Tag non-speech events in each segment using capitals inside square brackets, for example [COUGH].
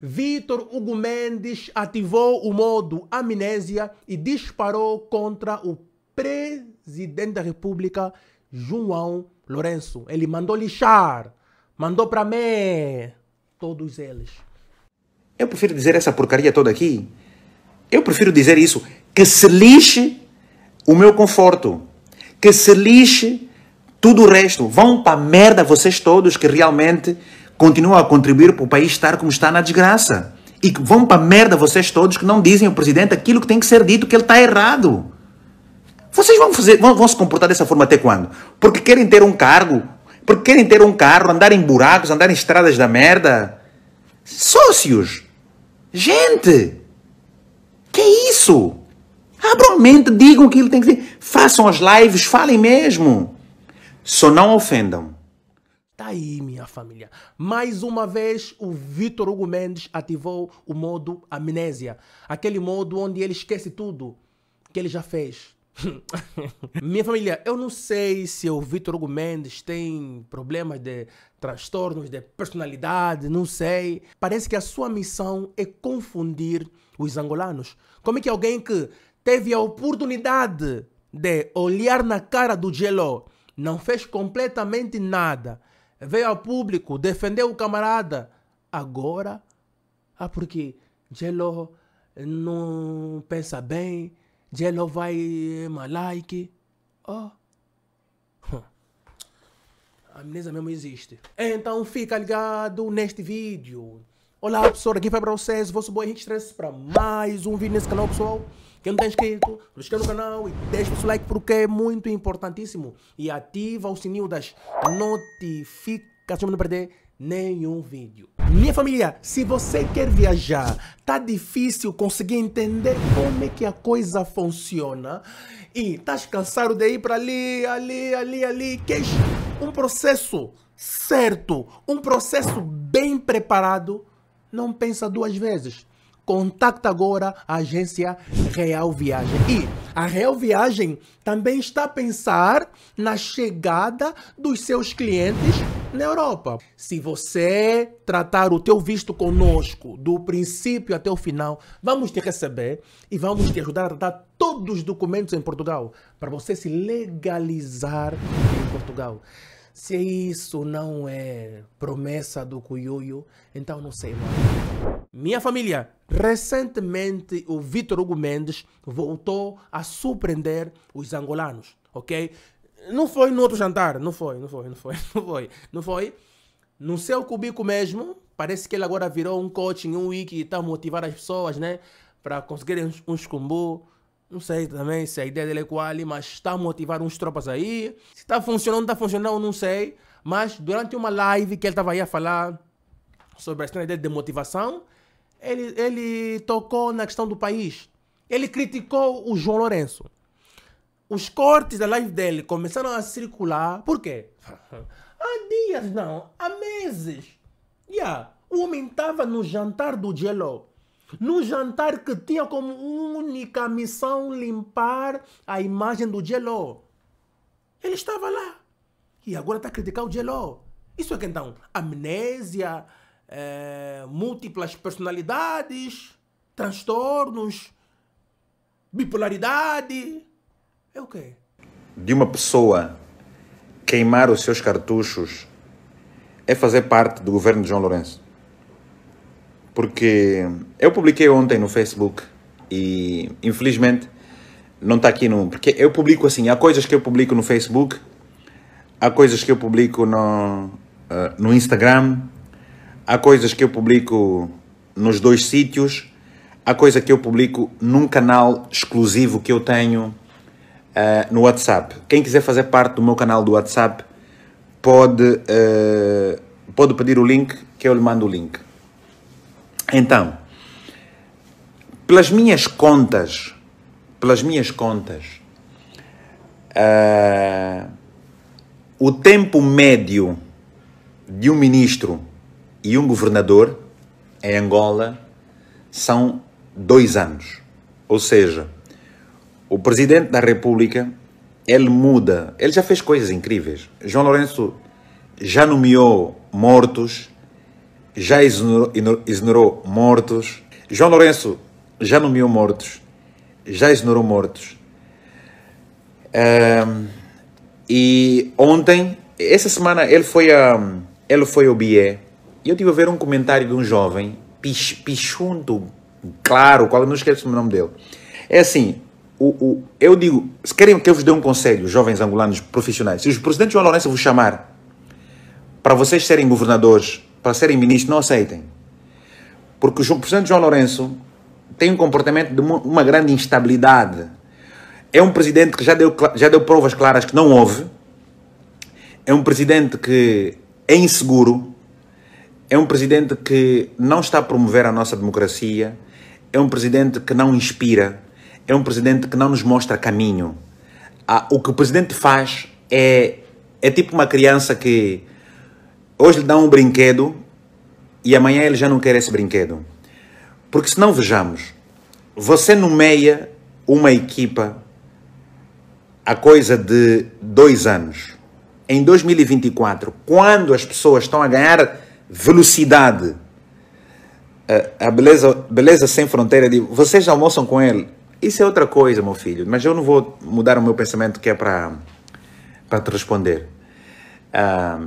Vitor Hugo Mendes ativou o modo amnésia e disparou contra o presidente da República, João Lourenço. Ele mandou lixar, mandou para mim, todos eles. Eu prefiro dizer essa porcaria toda aqui. Eu prefiro dizer isso. Que se lixe o meu conforto. Que se lixe tudo o resto. Vão para merda vocês todos que realmente continuam a contribuir para o país estar como está na desgraça. E vão para merda vocês todos que não dizem ao presidente aquilo que tem que ser dito, que ele está errado. Vocês vão, fazer, vão, vão se comportar dessa forma até quando? Porque querem ter um cargo? Porque querem ter um carro, andar em buracos, andar em estradas da merda? Sócios! Gente! Que é isso? Abram mente, digam o que ele tem que dizer. Façam as lives, falem mesmo. Só não ofendam. Tá aí, minha família. Mais uma vez, o Vitor Hugo Mendes ativou o modo amnésia. Aquele modo onde ele esquece tudo que ele já fez. [LAUGHS] minha família, eu não sei se o Vitor Hugo Mendes tem problemas de transtornos de personalidade, não sei. Parece que a sua missão é confundir os angolanos. Como é que alguém que teve a oportunidade de olhar na cara do Gelo não fez completamente nada veio ao público, defendeu o camarada. Agora, ah, porque Jello não pensa bem, Jello vai eh, malike. Oh. [LAUGHS] A amnésia mesmo existe. Então fica ligado neste vídeo. Olá pessoal, aqui foi para vocês, vosso boy Henrique Stress para mais um vídeo nesse canal pessoal. Quem não está inscrito, inscreve no canal e deixa o seu like porque é muito importantíssimo. E ativa o sininho das notificações para não perder nenhum vídeo. Minha família, se você quer viajar, tá difícil conseguir entender como é que a coisa funciona e tá cansado de ir para ali, ali, ali, ali, quer é um processo certo, um processo bem preparado, não pensa duas vezes contacta agora a agência Real Viagem. E a Real Viagem também está a pensar na chegada dos seus clientes na Europa. Se você tratar o teu visto conosco do princípio até o final, vamos te receber e vamos te ajudar a tratar todos os documentos em Portugal para você se legalizar em Portugal. Se isso não é promessa do Cuiuio, então não sei mais. Minha família, recentemente o Vitor Hugo Mendes voltou a surpreender os angolanos, ok? Não foi no outro jantar, não foi, não foi, não foi, [LAUGHS] não foi, não foi. No seu cubico mesmo, parece que ele agora virou um coaching, um wiki e está motivar as pessoas, né? Para conseguirem uns, uns combo. Não sei também se a ideia dele é qual, mas está motivar uns tropas aí. Se está funcionando, está funcionando, não sei. Mas durante uma live que ele estava aí a falar sobre a ideia de motivação, ele, ele tocou na questão do país. Ele criticou o João Lourenço. Os cortes da live dele começaram a circular. Por quê? [LAUGHS] Há dias, não. Há meses. Yeah. O homem estava no jantar do Jello. No jantar que tinha como única missão limpar a imagem do Jello. Ele estava lá. E agora está a criticar o Jello. Isso é que então, amnésia, é, múltiplas personalidades, transtornos, bipolaridade. É o quê? De uma pessoa queimar os seus cartuchos é fazer parte do governo de João Lourenço. Porque eu publiquei ontem no Facebook e infelizmente não está aqui no. Porque eu publico assim, há coisas que eu publico no Facebook, há coisas que eu publico no, uh, no Instagram, Há coisas que eu publico nos dois sítios, há coisa que eu publico num canal exclusivo que eu tenho uh, no WhatsApp. Quem quiser fazer parte do meu canal do WhatsApp pode, uh, pode pedir o link que eu lhe mando o link. Então, pelas minhas contas, pelas minhas contas, uh, o tempo médio de um ministro e um governador em Angola são dois anos. Ou seja, o presidente da República ele muda, ele já fez coisas incríveis. João Lourenço já nomeou mortos, já exonerou, mortos. João Lourenço já nomeou mortos, já exonerou mortos. Um, e ontem, essa semana, ele foi, a, ele foi ao BIE e eu estive a ver um comentário de um jovem, pich, Pichunto, claro, qual eu não esqueço o nome dele. É assim, o, o, eu digo, se querem que eu vos dê um conselho, jovens angolanos profissionais, se os presidentes João Lourenço vos chamar para vocês serem governadores, para serem ministros, não aceitem. Porque o presidente João Lourenço tem um comportamento de uma grande instabilidade. É um presidente que já deu, já deu provas claras que não houve. É um presidente que é inseguro. É um presidente que não está a promover a nossa democracia, é um presidente que não inspira, é um presidente que não nos mostra caminho. Ah, o que o presidente faz é, é tipo uma criança que hoje lhe dá um brinquedo e amanhã ele já não quer esse brinquedo. Porque se não vejamos, você nomeia uma equipa a coisa de dois anos. Em 2024, quando as pessoas estão a ganhar velocidade, a beleza, beleza sem fronteira de vocês almoçam com ele. Isso é outra coisa, meu filho, mas eu não vou mudar o meu pensamento que é para para te responder. Um, ah,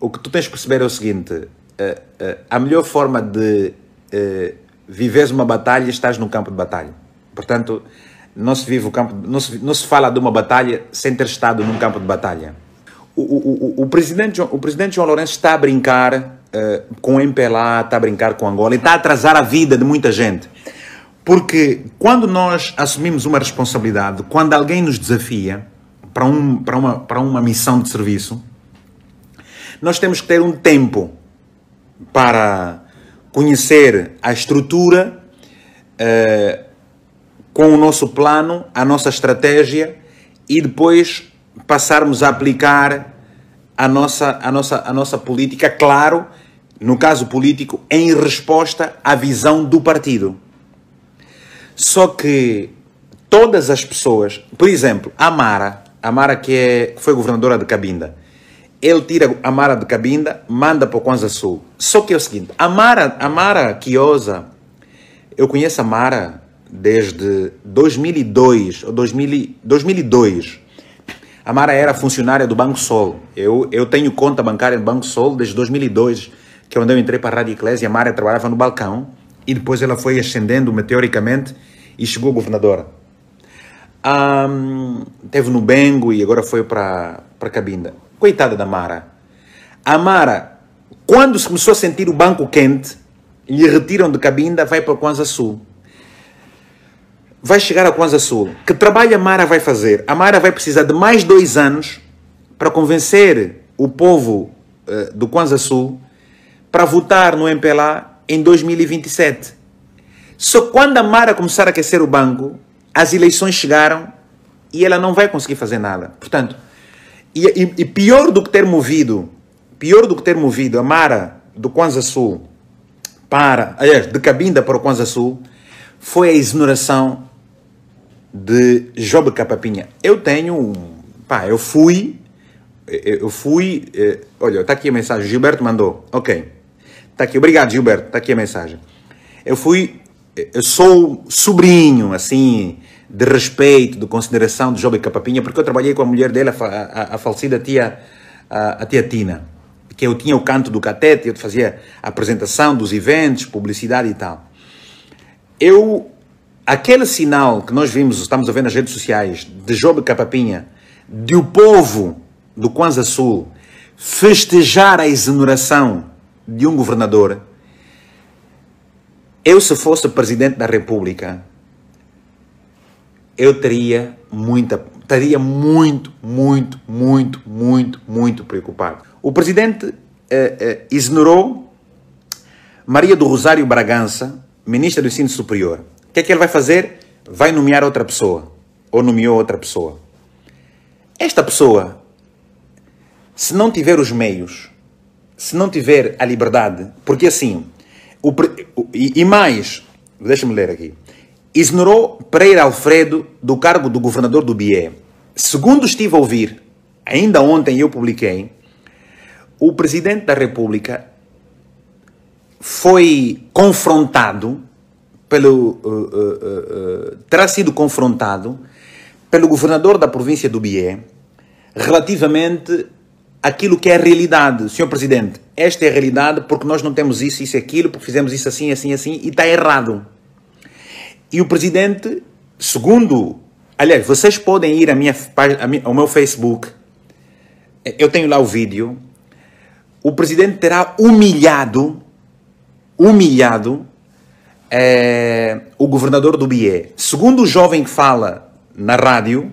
o que tu tens de perceber é o seguinte: eh, eh, a melhor forma de uh, viveres uma batalha é estás no campo de batalha. Portanto, não se vive o campo, não se, não se fala de uma batalha sem ter estado num campo de batalha. O, o, o, o, presidente, o presidente João Lourenço está a brincar uh, com MPLA, está a brincar com Angola e está a atrasar a vida de muita gente. Porque quando nós assumimos uma responsabilidade, quando alguém nos desafia para, um, para, uma, para uma missão de serviço, nós temos que ter um tempo para conhecer a estrutura, uh, com o nosso plano, a nossa estratégia e depois passarmos a aplicar a nossa, a nossa, a nossa política, claro, no caso político, em resposta à visão do partido. Só que todas as pessoas, por exemplo, a Mara, a Mara que, é, que foi governadora de Cabinda, ele tira a Mara de Cabinda, manda para o Kwanza Sul. Só que é o seguinte, a Mara, a Mara Kiosa, eu conheço a Mara desde 2002, ou 2000, 2002. A Mara era funcionária do Banco Sol. Eu, eu tenho conta bancária no Banco Sol desde 2002 que é onde eu entrei para a Rádio Eclésia, a Mara trabalhava no balcão, e depois ela foi ascendendo meteoricamente e chegou governadora. Um, teve no Bengo e agora foi para, para Cabinda. Coitada da Mara. A Mara, quando se começou a sentir o banco quente, lhe retiram de Cabinda, vai para Quanza Sul. Vai chegar a Quanza Sul. Que trabalho a Mara vai fazer? A Mara vai precisar de mais dois anos para convencer o povo uh, do Quanza Sul para votar no MPLA em 2027. Só quando a Mara começar a aquecer o banco, as eleições chegaram e ela não vai conseguir fazer nada. Portanto, e, e, e pior do que ter movido, pior do que ter movido a Mara do Kwanza Sul para, aliás, de Cabinda para o Kwanza Sul, foi a ignoração de Job Capapinha. Eu tenho, pá, eu fui, eu fui, eh, olha, está aqui a mensagem, Gilberto mandou, ok. Tá aqui, obrigado, Gilberto. Tá aqui a mensagem. Eu fui, eu sou sobrinho, assim, de respeito, de consideração de Job Capapinha, porque eu trabalhei com a mulher dele, a, a, a falecida tia, a, a, tia Tina, que eu tinha o canto do catete, eu fazia a apresentação dos eventos, publicidade e tal. Eu, aquele sinal que nós vimos, estamos a ver nas redes sociais, de Job Capapinha, de o povo do Kwanza Sul festejar a exoneração de um governador. Eu, se fosse presidente da República, eu teria muita, teria muito, muito, muito, muito, muito preocupado. O presidente eh, eh, ignorou Maria do Rosário Bragança, ministra do Ensino Superior. O que é que ele vai fazer? Vai nomear outra pessoa, ou nomeou outra pessoa. Esta pessoa, se não tiver os meios se não tiver a liberdade, porque assim, o, e, e mais, deixa-me ler aqui, ignorou Pereira Alfredo do cargo do governador do BIE. Segundo estive a ouvir, ainda ontem eu publiquei, o presidente da República foi confrontado pelo uh, uh, uh, uh terá sido confrontado pelo governador da província do Bié relativamente aquilo que é a realidade. Senhor Presidente, esta é a realidade porque nós não temos isso, isso e aquilo, porque fizemos isso assim, assim, assim e está errado. E o Presidente, segundo. Aliás, vocês podem ir à minha, ao meu Facebook, eu tenho lá o vídeo. O Presidente terá humilhado, humilhado, é, o governador do BIE. Segundo o jovem que fala na rádio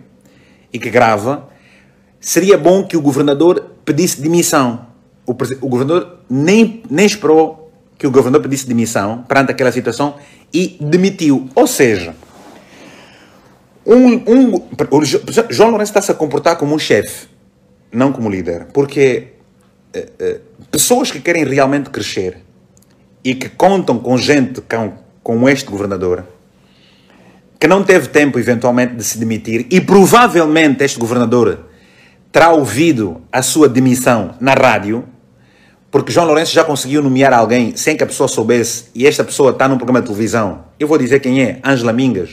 e que grava, seria bom que o governador pedisse demissão. O, o governador nem, nem esperou que o governador pedisse demissão perante aquela situação e demitiu. Ou seja, um, um, João Lourenço está-se a comportar como um chefe, não como líder. Porque eh, eh, pessoas que querem realmente crescer e que contam com gente com, como este governador, que não teve tempo eventualmente de se demitir, e provavelmente este governador terá ouvido a sua demissão na rádio, porque João Lourenço já conseguiu nomear alguém sem que a pessoa soubesse, e esta pessoa está num programa de televisão. Eu vou dizer quem é, Ângela Mingas.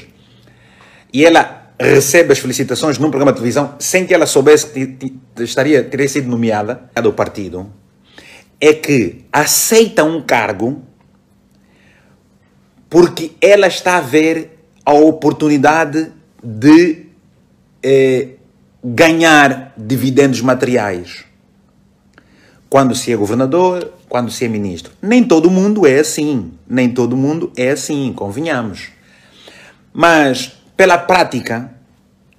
E ela recebe as felicitações num programa de televisão sem que ela soubesse que estaria, teria sido nomeada do partido, é que aceita um cargo porque ela está a ver a oportunidade de eh, ganhar dividendos materiais quando se é governador, quando se é ministro. Nem todo mundo é assim, nem todo mundo é assim, convenhamos. Mas pela prática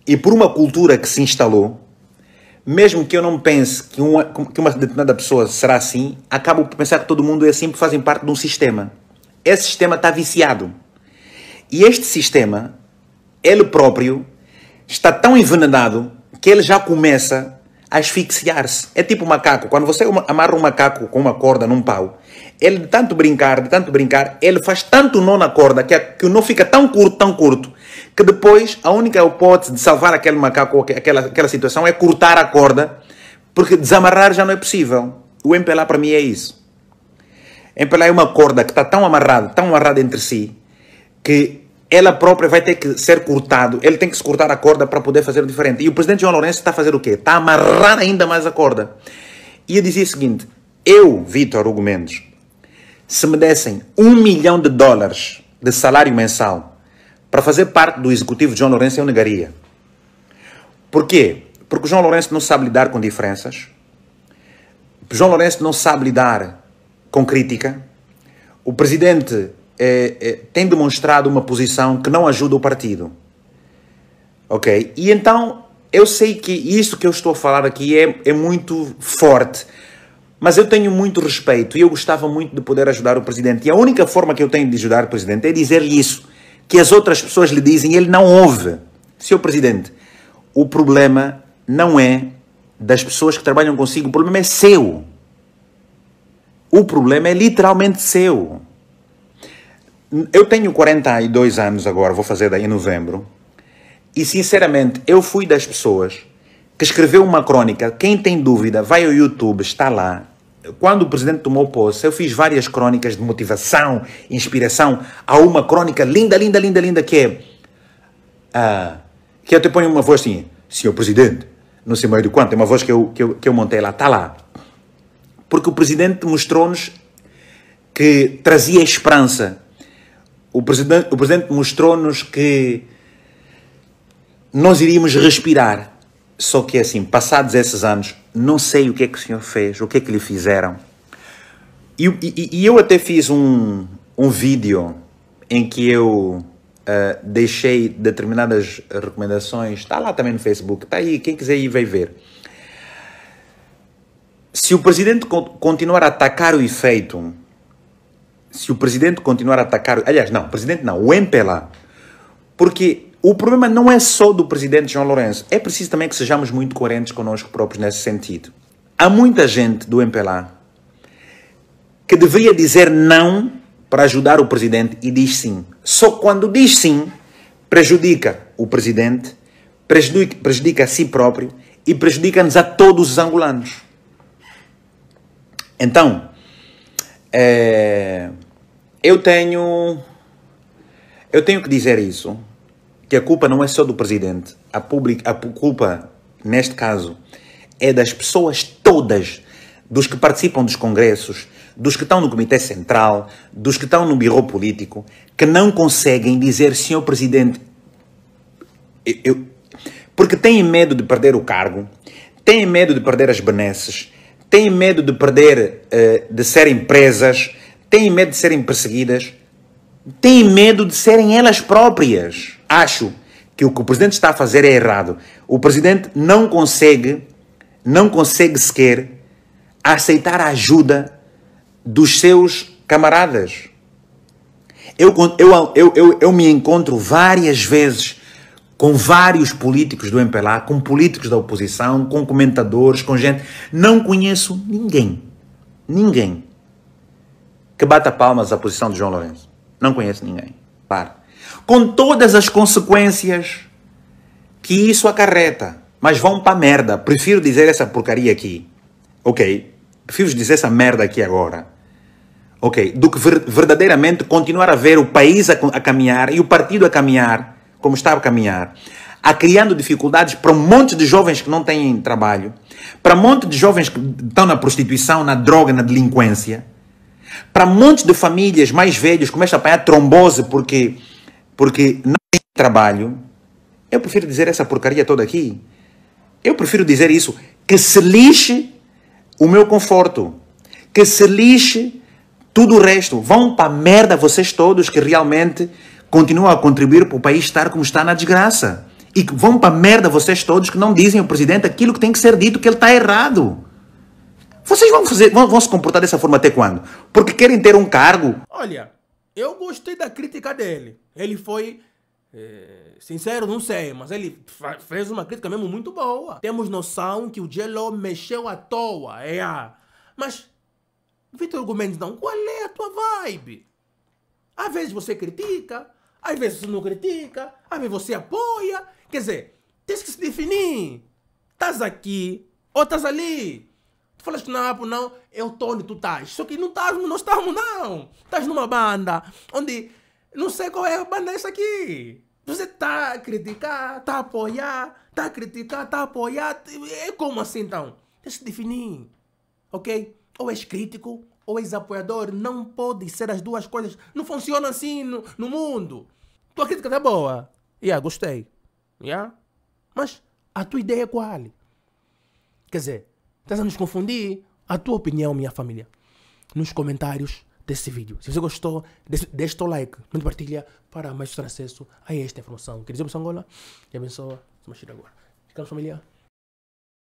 e por uma cultura que se instalou, mesmo que eu não pense que uma, que uma determinada pessoa será assim, acabo por pensar que todo mundo é assim porque fazem parte de um sistema. Esse sistema está viciado. E este sistema, ele próprio, está tão envenenado que ele já começa a asfixiar-se. É tipo um macaco. Quando você amarra um macaco com uma corda num pau, ele de tanto brincar, de tanto brincar, ele faz tanto nó na corda que, que o nó fica tão curto, tão curto, que depois a única hipótese de salvar aquele macaco aquela, aquela situação é cortar a corda, porque desamarrar já não é possível. O empelar para mim é isso. Empelar é uma corda que está tão amarrada, tão amarrada entre si, que ela própria vai ter que ser cortado, ele tem que se cortar a corda para poder fazer diferente. E o presidente João Lourenço está a fazer o quê? Está a amarrar ainda mais a corda. E eu dizia o seguinte, eu, Vitor Hugo Mendes, se me dessem um milhão de dólares de salário mensal para fazer parte do executivo de João Lourenço, eu negaria. Por quê? Porque João Lourenço não sabe lidar com diferenças, João Lourenço não sabe lidar com crítica, o presidente é, é, tem demonstrado uma posição que não ajuda o partido. Ok? E então, eu sei que isso que eu estou a falar aqui é, é muito forte, mas eu tenho muito respeito e eu gostava muito de poder ajudar o presidente. E a única forma que eu tenho de ajudar o presidente é dizer-lhe isso, que as outras pessoas lhe dizem e ele não ouve. Senhor presidente, o problema não é das pessoas que trabalham consigo, o problema é seu. O problema é literalmente seu eu tenho 42 anos agora, vou fazer daí em novembro, e sinceramente eu fui das pessoas que escreveu uma crônica. Quem tem dúvida, vai ao YouTube, está lá. Quando o presidente tomou posse, eu fiz várias crônicas de motivação, inspiração. Há uma crônica linda, linda, linda, linda que é. Ah, que eu te ponho uma voz assim, senhor presidente, não sei mais do quanto, é uma voz que eu, que eu, que eu montei lá, está lá. Porque o presidente mostrou-nos que trazia esperança o presidente, o presidente mostrou-nos que nós iríamos respirar. Só que é assim, passados esses anos, não sei o que é que o senhor fez, o que é que lhe fizeram. E, e, e eu até fiz um, um vídeo em que eu uh, deixei determinadas recomendações. Está lá também no Facebook, está aí, quem quiser ir vai ver. Se o presidente continuar a atacar o efeito se o presidente continuar a atacar. Aliás, não, o presidente não, o MPLA. Porque o problema não é só do presidente João Lourenço. É preciso também que sejamos muito coerentes conosco próprios nesse sentido. Há muita gente do MPLA que devia dizer não para ajudar o presidente e diz sim. Só quando diz sim, prejudica o presidente, prejudica, prejudica a si próprio e prejudica-nos a todos os angolanos. Então, é, eu tenho. Eu tenho que dizer isso, que a culpa não é só do presidente. A, a culpa, neste caso, é das pessoas todas, dos que participam dos congressos, dos que estão no Comitê Central, dos que estão no Biro Político, que não conseguem dizer, senhor presidente, eu, porque têm medo de perder o cargo, têm medo de perder as benesses, têm medo de perder, eh, de serem presas, têm medo de serem perseguidas, têm medo de serem elas próprias. Acho que o que o presidente está a fazer é errado. O presidente não consegue, não consegue sequer aceitar a ajuda dos seus camaradas. Eu, eu, eu, eu, eu me encontro várias vezes com vários políticos do MPLA, com políticos da oposição, com comentadores, com gente. Não conheço ninguém. Ninguém que bata palmas à posição de João Lourenço. Não conhece ninguém. Para. Com todas as consequências que isso acarreta. Mas vão para merda. Prefiro dizer essa porcaria aqui. Ok. Prefiro dizer essa merda aqui agora. Ok. Do que ver, verdadeiramente continuar a ver o país a, a caminhar e o partido a caminhar como está a caminhar a criando dificuldades para um monte de jovens que não têm trabalho, para um monte de jovens que estão na prostituição, na droga, na delinquência. Para montes de famílias mais velhas começa a apanhar trombose porque, porque não tem trabalho. Eu prefiro dizer essa porcaria toda aqui. Eu prefiro dizer isso. Que se lixe o meu conforto. Que se lixe tudo o resto. Vão para merda vocês todos que realmente continuam a contribuir para o país estar como está na desgraça. E vão para merda vocês todos que não dizem ao presidente aquilo que tem que ser dito, que ele está errado. Vocês vão, fazer, vão, vão se comportar dessa forma até quando? Porque querem ter um cargo? Olha, eu gostei da crítica dele. Ele foi é, sincero, não sei, mas ele fez uma crítica mesmo muito boa. Temos noção que o Jello mexeu à toa, é a. Mas, Vitor Gomes, não, qual é a tua vibe? Às vezes você critica, às vezes você não critica, às vezes você apoia. Quer dizer, tens que se definir. Estás aqui ou estás ali. Tu falas que não, não, é o Tony, tu estás. Só que não estás, não estamos, não. Estás numa banda onde não sei qual é a banda essa aqui. Você está a criticar, está a apoiar, está a criticar, está a apoiar. É como assim então? Deixa eu definir. Ok? Ou és crítico ou és apoiador. Não pode ser as duas coisas. Não funciona assim no, no mundo. Tua crítica é boa. Yeah, gostei. Yeah? Mas a tua ideia é qual? Quer dizer, Estás a nos confundir? A tua opinião, minha família, nos comentários desse vídeo. Se você gostou, deixe o like, não partilha para mais ter acesso é a esta informação. Queridos Angola, e abençoa, somos agora. Ficamos, família.